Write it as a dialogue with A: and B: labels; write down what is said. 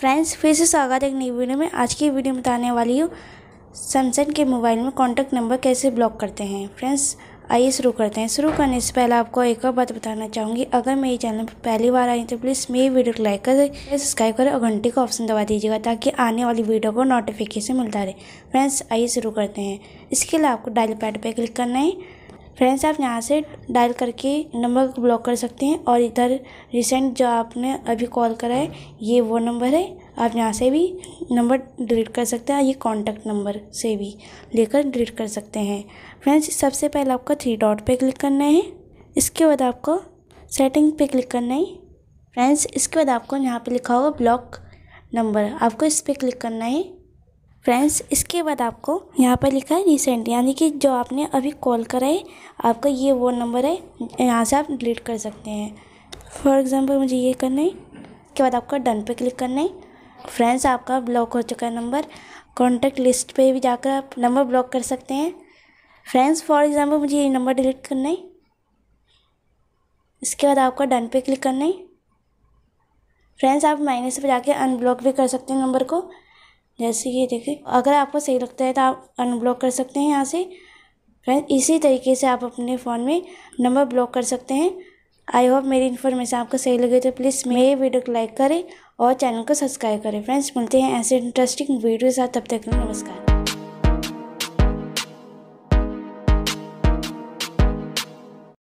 A: friends फिर से स्वागत है एक नई वीडियो में आज की वीडियो बताने वाली हूँ सैमसंग के मोबाइल में कॉन्टैक्ट नंबर कैसे ब्लॉक करते हैं फ्रेंड्स आइए शुरू करते हैं शुरू करने से पहले आपको एक और बात बताना चाहूँगी अगर मेरे चैनल पर पहली बार आई तो प्लीज़ मेरी वीडियो को लाइक करें सब्सक्राइब करें और घंटे का ऑप्शन दबा दीजिएगा ताकि आने वाली वीडियो को नोटिफिकेशन मिलता रहे फ्रेंड्स आइए शुरू करते हैं इसके लिए आपको डायल पैड पर क्लिक करना है फ्रेंड्स आप यहाँ से डायल करके नंबर ब्लॉक कर सकते हैं और इधर रिसेंट जो आपने अभी कॉल करा है ये वो नंबर है आप यहाँ से भी नंबर डिलीट कर सकते हैं ये कॉन्टैक्ट नंबर से भी लेकर डिलीट कर सकते हैं फ्रेंड्स सबसे पहले आपको थ्री डॉट पे क्लिक करना है इसके बाद आपको सेटिंग पे क्लिक करना है फ्रेंड्स इसके बाद आपको यहाँ पे लिखा होगा ब्लॉक नंबर आपको इस पर क्लिक करना है फ्रेंड्स इसके बाद आपको यहाँ पर लिखा है रिसेंट यानी कि जो आपने अभी कॉल करा है आपका ये वो नंबर है यहाँ से आप डिलीट कर सकते हैं फॉर एग्ज़ाम्पल मुझे ये करना है इसके बाद आपका डन पे क्लिक करना है फ्रेंड्स आपका ब्लॉक हो चुका है नंबर कॉन्टैक्ट लिस्ट पे भी जाकर आप नंबर ब्लॉक कर सकते हैं फ्रेंड्स फॉर एग्ज़ाम्पल मुझे ये नंबर डिलीट करना है इसके बाद आपका डन पे क्लिक करना है फ्रेंड्स आप माइनस पर जाके अनब्लॉक भी कर सकते हैं नंबर को जैसे ये देखिए अगर आपको सही लगता है तो आप अनब्लॉक कर सकते हैं यहाँ से फ्रेंड इसी तरीके से आप अपने फ़ोन में नंबर ब्लॉक कर सकते हैं आई होप मेरी इन्फॉर्मेशन आपको सही लगे तो प्लीज़ मेरे वीडियो को लाइक करें और चैनल को सब्सक्राइब करें फ्रेंड्स मिलते हैं ऐसे इंटरेस्टिंग वीडियो साथ तब तक नमस्कार